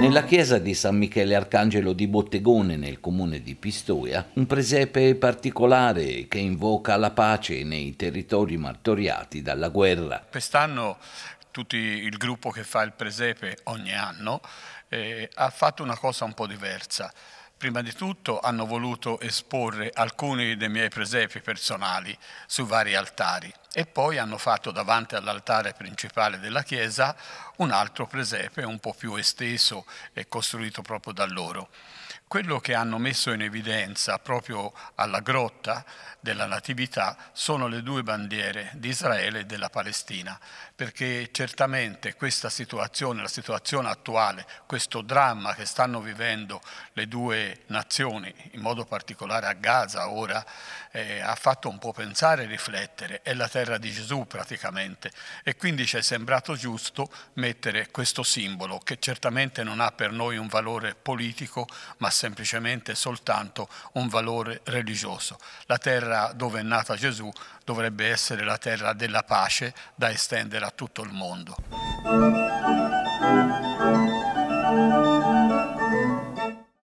Nella chiesa di San Michele Arcangelo di Bottegone, nel comune di Pistoia, un presepe particolare che invoca la pace nei territori martoriati dalla guerra. Quest'anno tutto il gruppo che fa il presepe ogni anno eh, ha fatto una cosa un po' diversa prima di tutto hanno voluto esporre alcuni dei miei presepi personali su vari altari e poi hanno fatto davanti all'altare principale della chiesa un altro presepe un po' più esteso e costruito proprio da loro. Quello che hanno messo in evidenza proprio alla grotta della Natività sono le due bandiere di Israele e della Palestina, perché certamente questa situazione, la situazione attuale, questo dramma che stanno vivendo le due nazioni, in modo particolare a Gaza ora, eh, ha fatto un po' pensare e riflettere, è la terra di Gesù praticamente e quindi ci è sembrato giusto mettere questo simbolo che certamente non ha per noi un valore politico ma semplicemente soltanto un valore religioso. La terra dove è nata Gesù dovrebbe essere la terra della pace da estendere a tutto il mondo.